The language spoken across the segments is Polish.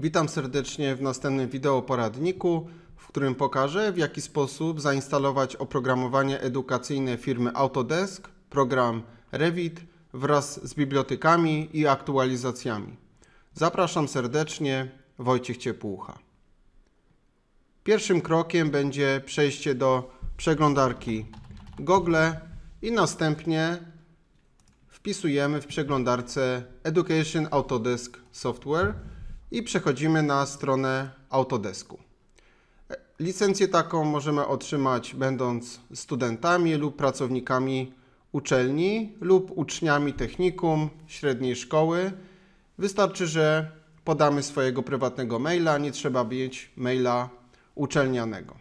Witam serdecznie w następnym wideo poradniku, w którym pokażę w jaki sposób zainstalować oprogramowanie edukacyjne firmy Autodesk, program Revit wraz z bibliotekami i aktualizacjami. Zapraszam serdecznie, Wojciech Ciepłucha. Pierwszym krokiem będzie przejście do przeglądarki Google i następnie wpisujemy w przeglądarce Education Autodesk Software i przechodzimy na stronę Autodesku. E, licencję taką możemy otrzymać będąc studentami lub pracownikami uczelni lub uczniami technikum średniej szkoły. Wystarczy, że podamy swojego prywatnego maila, nie trzeba mieć maila uczelnianego.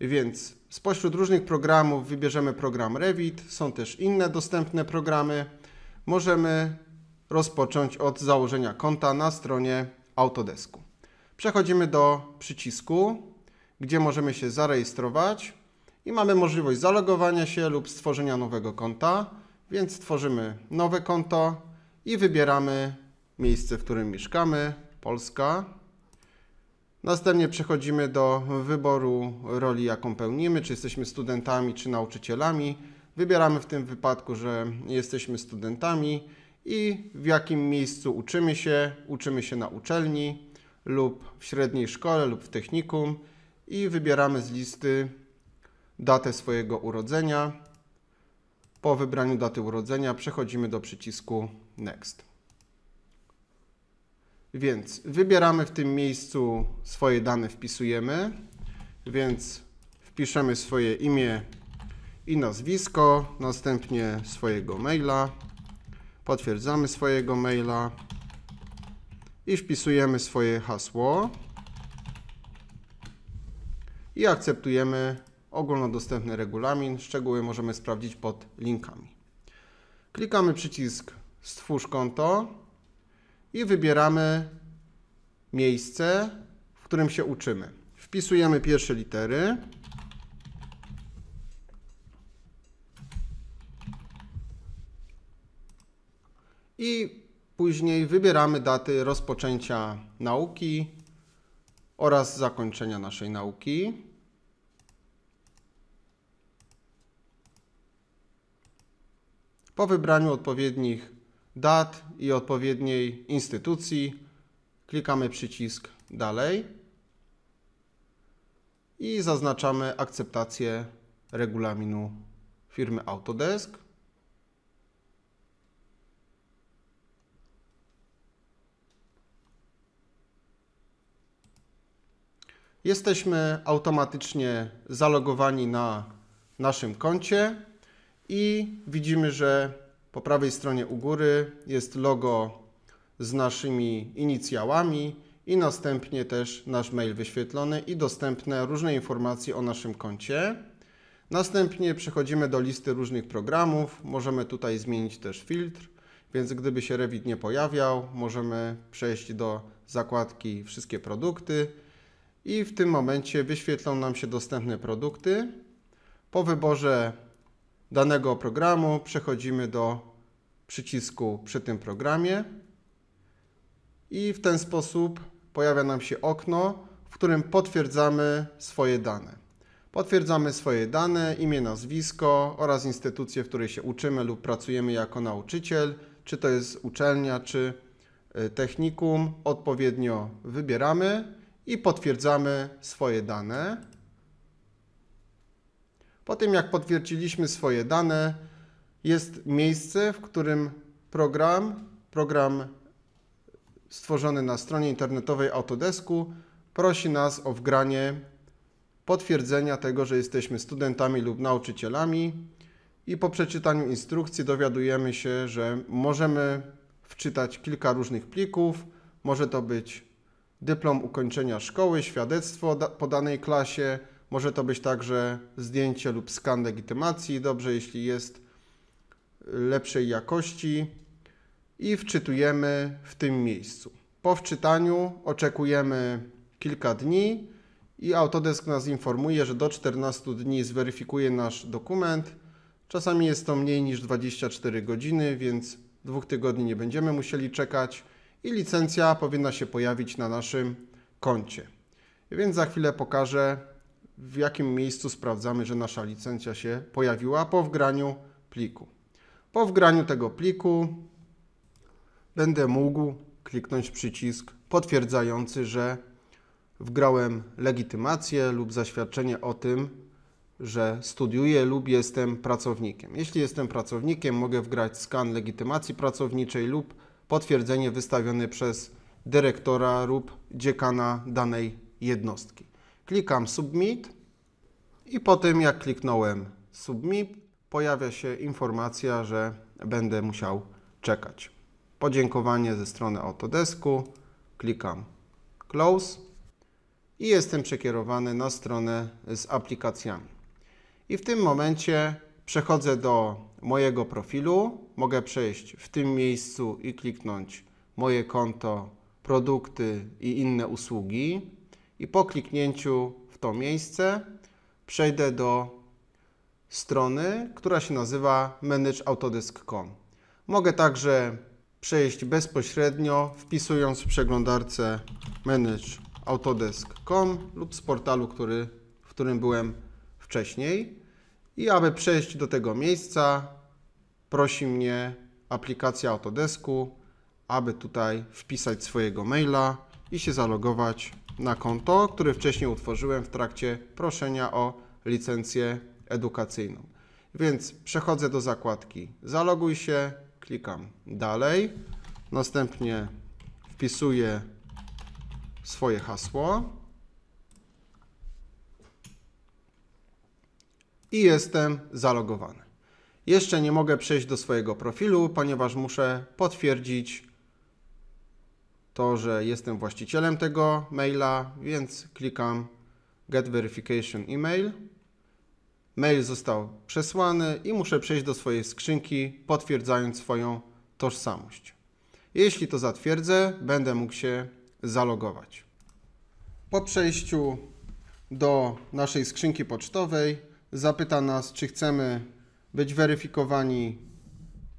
Więc spośród różnych programów wybierzemy program Revit, są też inne dostępne programy. Możemy rozpocząć od założenia konta na stronie Autodesku. Przechodzimy do przycisku, gdzie możemy się zarejestrować i mamy możliwość zalogowania się lub stworzenia nowego konta, więc stworzymy nowe konto i wybieramy miejsce, w którym mieszkamy, Polska. Następnie przechodzimy do wyboru roli, jaką pełnimy, czy jesteśmy studentami, czy nauczycielami. Wybieramy w tym wypadku, że jesteśmy studentami i w jakim miejscu uczymy się. Uczymy się na uczelni lub w średniej szkole lub w technikum i wybieramy z listy datę swojego urodzenia. Po wybraniu daty urodzenia przechodzimy do przycisku Next. Więc wybieramy w tym miejscu swoje dane, wpisujemy, więc wpiszemy swoje imię i nazwisko, następnie swojego maila, potwierdzamy swojego maila i wpisujemy swoje hasło i akceptujemy ogólnodostępny regulamin. Szczegóły możemy sprawdzić pod linkami. Klikamy przycisk Stwórz konto i wybieramy miejsce, w którym się uczymy. Wpisujemy pierwsze litery i później wybieramy daty rozpoczęcia nauki oraz zakończenia naszej nauki. Po wybraniu odpowiednich dat i odpowiedniej instytucji klikamy przycisk Dalej i zaznaczamy akceptację regulaminu firmy Autodesk. jesteśmy automatycznie zalogowani na naszym koncie i widzimy, że po prawej stronie u góry jest logo z naszymi inicjałami i następnie też nasz mail wyświetlony i dostępne różne informacje o naszym koncie. Następnie przechodzimy do listy różnych programów. Możemy tutaj zmienić też filtr, więc gdyby się Revit nie pojawiał, możemy przejść do zakładki wszystkie produkty i w tym momencie wyświetlą nam się dostępne produkty. Po wyborze danego programu przechodzimy do przycisku przy tym programie i w ten sposób pojawia nam się okno, w którym potwierdzamy swoje dane. Potwierdzamy swoje dane, imię, nazwisko oraz instytucję, w której się uczymy lub pracujemy jako nauczyciel, czy to jest uczelnia, czy e, technikum. Odpowiednio wybieramy i potwierdzamy swoje dane. Po tym jak potwierdziliśmy swoje dane, jest miejsce, w którym program, program stworzony na stronie internetowej Autodesku prosi nas o wgranie potwierdzenia tego, że jesteśmy studentami lub nauczycielami i po przeczytaniu instrukcji dowiadujemy się, że możemy wczytać kilka różnych plików. Może to być dyplom ukończenia szkoły, świadectwo po danej klasie. Może to być także zdjęcie lub skan legitymacji, dobrze jeśli jest y, lepszej jakości. I wczytujemy w tym miejscu. Po wczytaniu oczekujemy kilka dni i Autodesk nas informuje, że do 14 dni zweryfikuje nasz dokument. Czasami jest to mniej niż 24 godziny, więc dwóch tygodni nie będziemy musieli czekać i licencja powinna się pojawić na naszym koncie. Więc za chwilę pokażę, w jakim miejscu sprawdzamy, że nasza licencja się pojawiła po wgraniu pliku. Po wgraniu tego pliku będę mógł kliknąć przycisk potwierdzający, że wgrałem legitymację lub zaświadczenie o tym, że studiuję lub jestem pracownikiem. Jeśli jestem pracownikiem, mogę wgrać skan legitymacji pracowniczej lub potwierdzenie wystawione przez dyrektora lub dziekana danej jednostki. Klikam Submit i po tym jak kliknąłem Submit pojawia się informacja, że będę musiał czekać. Podziękowanie ze strony Autodesku, klikam Close i jestem przekierowany na stronę z aplikacjami. I w tym momencie Przechodzę do mojego profilu, mogę przejść w tym miejscu i kliknąć moje konto, produkty i inne usługi. I po kliknięciu w to miejsce przejdę do strony, która się nazywa manageautodesk.com. Mogę także przejść bezpośrednio wpisując w przeglądarce manageautodesk.com lub z portalu, który, w którym byłem wcześniej. I aby przejść do tego miejsca, prosi mnie aplikacja Autodesku, aby tutaj wpisać swojego maila i się zalogować na konto, które wcześniej utworzyłem w trakcie proszenia o licencję edukacyjną. Więc przechodzę do zakładki Zaloguj się, klikam dalej, następnie wpisuję swoje hasło i jestem zalogowany. Jeszcze nie mogę przejść do swojego profilu, ponieważ muszę potwierdzić to, że jestem właścicielem tego maila, więc klikam Get Verification Email. Mail został przesłany i muszę przejść do swojej skrzynki, potwierdzając swoją tożsamość. Jeśli to zatwierdzę, będę mógł się zalogować. Po przejściu do naszej skrzynki pocztowej zapyta nas, czy chcemy być weryfikowani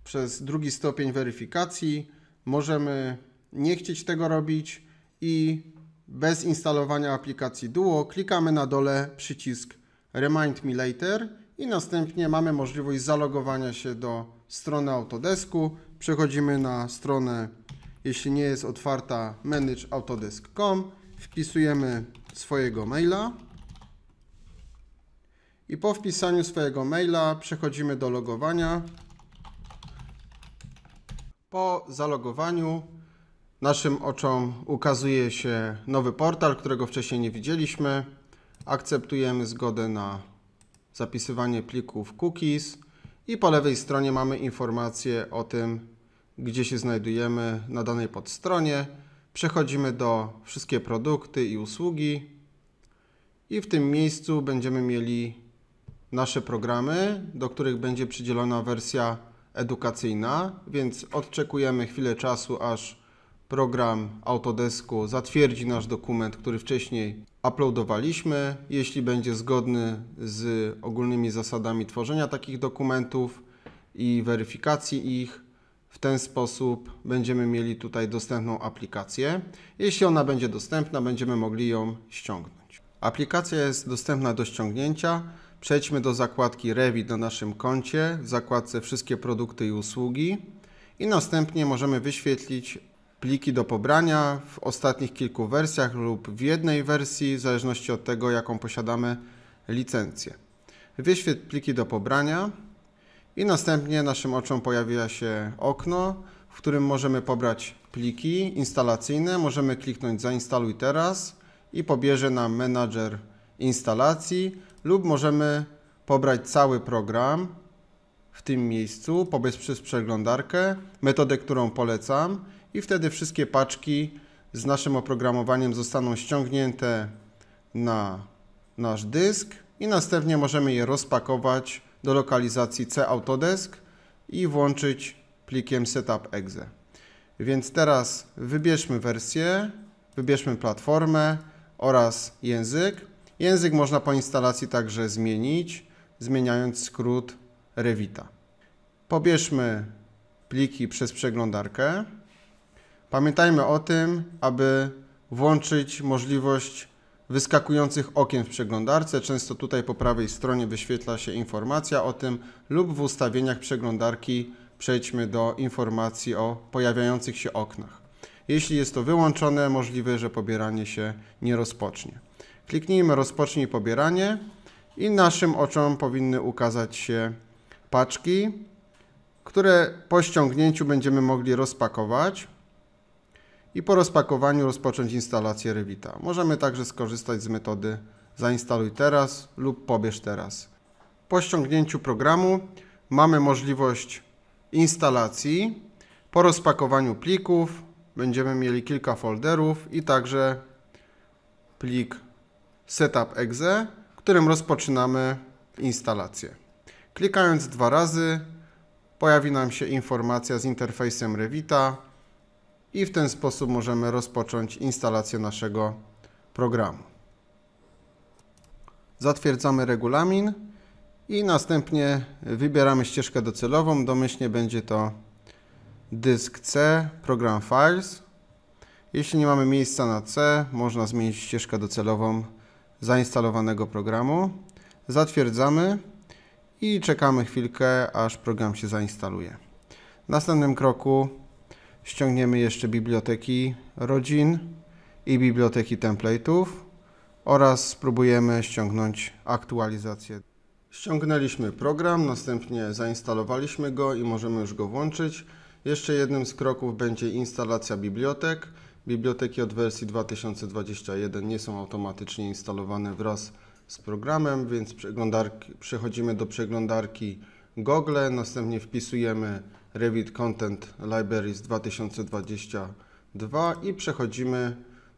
przez drugi stopień weryfikacji. Możemy nie chcieć tego robić i bez instalowania aplikacji Duo klikamy na dole przycisk Remind Me Later i następnie mamy możliwość zalogowania się do strony Autodesku. Przechodzimy na stronę, jeśli nie jest otwarta, manageautodesk.com, wpisujemy swojego maila. I po wpisaniu swojego maila przechodzimy do logowania. Po zalogowaniu naszym oczom ukazuje się nowy portal, którego wcześniej nie widzieliśmy. Akceptujemy zgodę na zapisywanie plików cookies i po lewej stronie mamy informację o tym, gdzie się znajdujemy na danej podstronie. Przechodzimy do wszystkie produkty i usługi i w tym miejscu będziemy mieli nasze programy, do których będzie przydzielona wersja edukacyjna, więc odczekujemy chwilę czasu, aż program Autodesku zatwierdzi nasz dokument, który wcześniej uploadowaliśmy. Jeśli będzie zgodny z ogólnymi zasadami tworzenia takich dokumentów i weryfikacji ich, w ten sposób będziemy mieli tutaj dostępną aplikację. Jeśli ona będzie dostępna, będziemy mogli ją ściągnąć. Aplikacja jest dostępna do ściągnięcia. Przejdźmy do zakładki Revit na naszym koncie, w zakładce Wszystkie produkty i usługi i następnie możemy wyświetlić pliki do pobrania w ostatnich kilku wersjach lub w jednej wersji, w zależności od tego, jaką posiadamy licencję. Wyświetl pliki do pobrania i następnie naszym oczom pojawia się okno, w którym możemy pobrać pliki instalacyjne. Możemy kliknąć zainstaluj teraz i pobierze nam menadżer instalacji lub możemy pobrać cały program w tym miejscu, poprzez przez przeglądarkę, metodę, którą polecam i wtedy wszystkie paczki z naszym oprogramowaniem zostaną ściągnięte na nasz dysk i następnie możemy je rozpakować do lokalizacji C Autodesk i włączyć plikiem setup.exe. Więc teraz wybierzmy wersję, wybierzmy platformę oraz język. Język można po instalacji także zmienić, zmieniając skrót Revita. Pobierzmy pliki przez przeglądarkę. Pamiętajmy o tym, aby włączyć możliwość wyskakujących okien w przeglądarce. Często tutaj po prawej stronie wyświetla się informacja o tym lub w ustawieniach przeglądarki przejdźmy do informacji o pojawiających się oknach. Jeśli jest to wyłączone, możliwe, że pobieranie się nie rozpocznie. Kliknijmy rozpocznij pobieranie i naszym oczom powinny ukazać się paczki, które po ściągnięciu będziemy mogli rozpakować i po rozpakowaniu rozpocząć instalację Revita. Możemy także skorzystać z metody zainstaluj teraz lub pobierz teraz. Po ściągnięciu programu mamy możliwość instalacji. Po rozpakowaniu plików będziemy mieli kilka folderów i także plik setup exe, którym rozpoczynamy instalację. Klikając dwa razy pojawi nam się informacja z interfejsem Revita i w ten sposób możemy rozpocząć instalację naszego programu. Zatwierdzamy regulamin i następnie wybieramy ścieżkę docelową. Domyślnie będzie to dysk C, program Files. Jeśli nie mamy miejsca na C, można zmienić ścieżkę docelową zainstalowanego programu. Zatwierdzamy i czekamy chwilkę, aż program się zainstaluje. W następnym kroku ściągniemy jeszcze biblioteki rodzin i biblioteki template'ów oraz spróbujemy ściągnąć aktualizację. Ściągnęliśmy program, następnie zainstalowaliśmy go i możemy już go włączyć. Jeszcze jednym z kroków będzie instalacja bibliotek. Biblioteki od wersji 2021 nie są automatycznie instalowane wraz z programem, więc przechodzimy do przeglądarki Google, następnie wpisujemy Revit Content Libraries 2022 i przechodzimy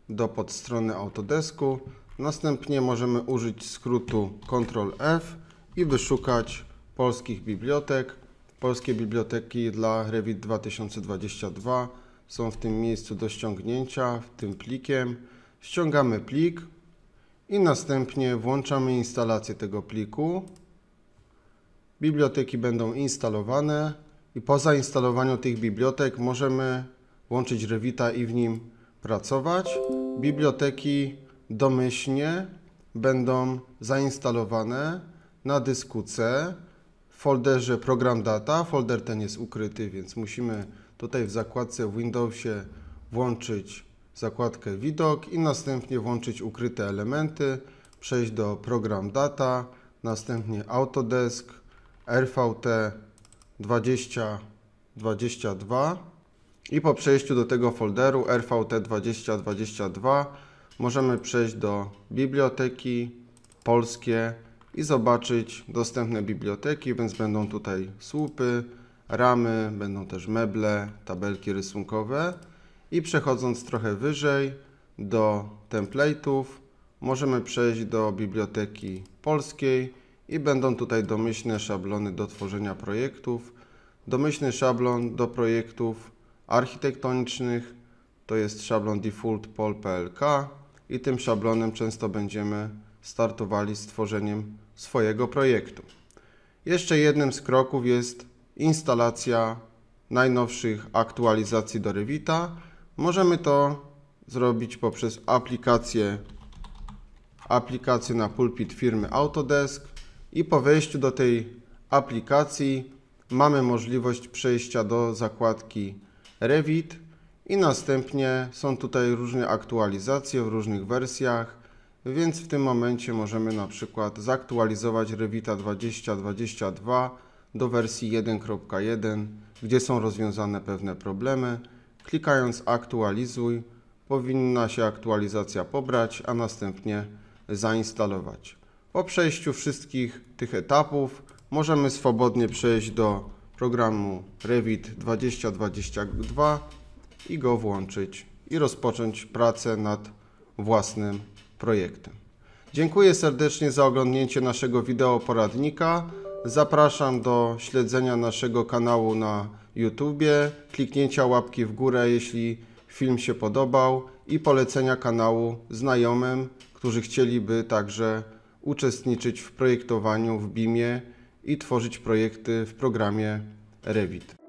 do podstrony Autodesku. Następnie możemy użyć skrótu Ctrl F i wyszukać polskich bibliotek, polskie biblioteki dla Revit 2022 są w tym miejscu do ściągnięcia, w tym plikiem. Ściągamy plik i następnie włączamy instalację tego pliku. Biblioteki będą instalowane i po zainstalowaniu tych bibliotek możemy łączyć Revita i w nim pracować. Biblioteki domyślnie będą zainstalowane na dysku C w folderze program data. Folder ten jest ukryty, więc musimy Tutaj w zakładce w Windowsie włączyć zakładkę widok i następnie włączyć ukryte elementy, przejść do program data, następnie Autodesk, RVT 2022 i po przejściu do tego folderu RVT 2022 możemy przejść do biblioteki polskie i zobaczyć dostępne biblioteki, więc będą tutaj słupy, ramy, będą też meble, tabelki rysunkowe i przechodząc trochę wyżej do template'ów możemy przejść do biblioteki polskiej i będą tutaj domyślne szablony do tworzenia projektów, domyślny szablon do projektów architektonicznych, to jest szablon default pol.plk i tym szablonem często będziemy startowali z tworzeniem swojego projektu. Jeszcze jednym z kroków jest instalacja najnowszych aktualizacji do Revita. Możemy to zrobić poprzez aplikację, aplikację na pulpit firmy Autodesk i po wejściu do tej aplikacji mamy możliwość przejścia do zakładki Revit i następnie są tutaj różne aktualizacje w różnych wersjach, więc w tym momencie możemy na przykład zaktualizować Revita 2022 do wersji 1.1, gdzie są rozwiązane pewne problemy. Klikając aktualizuj powinna się aktualizacja pobrać, a następnie zainstalować. Po przejściu wszystkich tych etapów możemy swobodnie przejść do programu Revit 2022 i go włączyć i rozpocząć pracę nad własnym projektem. Dziękuję serdecznie za oglądnięcie naszego wideo poradnika. Zapraszam do śledzenia naszego kanału na YouTube, kliknięcia łapki w górę, jeśli film się podobał i polecenia kanału znajomym, którzy chcieliby także uczestniczyć w projektowaniu w BIM-ie i tworzyć projekty w programie Revit.